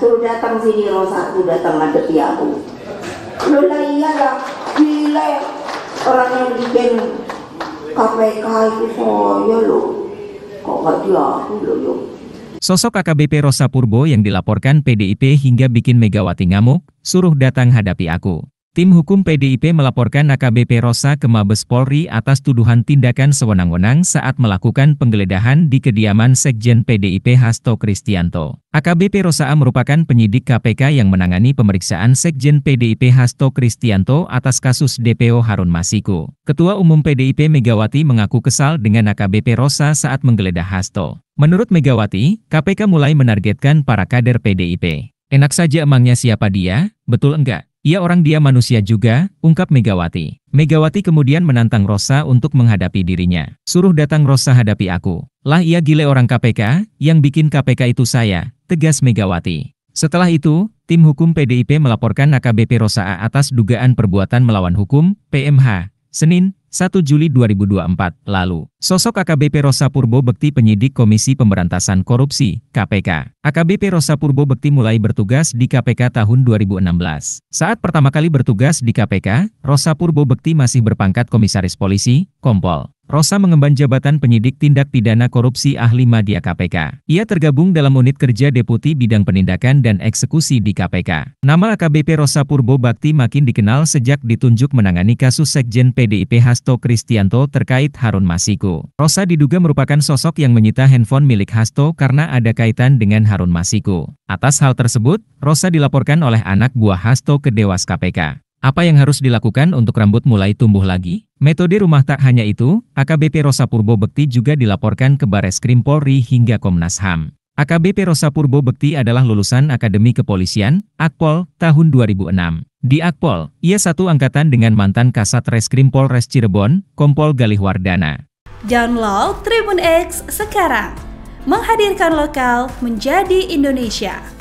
suruh datang sini satu datang ngadepi aku lu iya, lah gila gile ya. orang yang bikin KPK itu saya loh kok gak dia aku loh yo Sosok AKBP Rosa Purbo yang dilaporkan PDIP hingga bikin Megawati ngamuk, suruh datang hadapi aku. Tim hukum PDIP melaporkan AKBP Rosa ke Mabes Polri atas tuduhan tindakan sewenang-wenang saat melakukan penggeledahan di kediaman Sekjen PDIP Hasto Kristianto. AKBP Rosa merupakan penyidik KPK yang menangani pemeriksaan Sekjen PDIP Hasto Kristianto atas kasus DPO Harun Masiku. Ketua Umum PDIP Megawati mengaku kesal dengan AKBP Rosa saat menggeledah Hasto. Menurut Megawati, KPK mulai menargetkan para kader PDIP. Enak saja emangnya siapa dia, betul enggak? Ia orang dia manusia juga, ungkap Megawati. Megawati kemudian menantang Rosa untuk menghadapi dirinya. Suruh datang Rosa hadapi aku. Lah ia gile orang KPK, yang bikin KPK itu saya, tegas Megawati. Setelah itu, tim hukum PDIP melaporkan AKBP Rosa A atas dugaan perbuatan melawan hukum, PMH, Senin, 1 Juli 2024 lalu. Sosok AKBP Rosa Purbo Bekti penyidik Komisi Pemberantasan Korupsi, KPK. AKBP Rosa Purbo Bekti mulai bertugas di KPK tahun 2016. Saat pertama kali bertugas di KPK, Rosa Purbo Bekti masih berpangkat Komisaris Polisi, Kompol. Rosa mengemban jabatan penyidik tindak pidana korupsi ahli media KPK. Ia tergabung dalam unit kerja Deputi Bidang Penindakan dan Eksekusi di KPK. Nama AKBP Rosa Purbo Bakti makin dikenal sejak ditunjuk menangani kasus Sekjen PDIP Hasto Kristianto terkait Harun Masiku. Rosa diduga merupakan sosok yang menyita handphone milik Hasto karena ada kaitan dengan Harun Masiku. Atas hal tersebut, Rosa dilaporkan oleh anak buah Hasto ke Dewas KPK. Apa yang harus dilakukan untuk rambut mulai tumbuh lagi? Metode rumah tak hanya itu, AKBP Rosa Purbo Bekti juga dilaporkan ke Bares Krim Polri hingga Komnas HAM. AKBP Rosa Purbo Bekti adalah lulusan Akademi Kepolisian, Akpol, tahun 2006. Di Akpol, ia satu angkatan dengan mantan Kasat Reskrim Polres Cirebon, Kompol Galih Wardana. Download Tribun X sekarang, menghadirkan lokal menjadi Indonesia.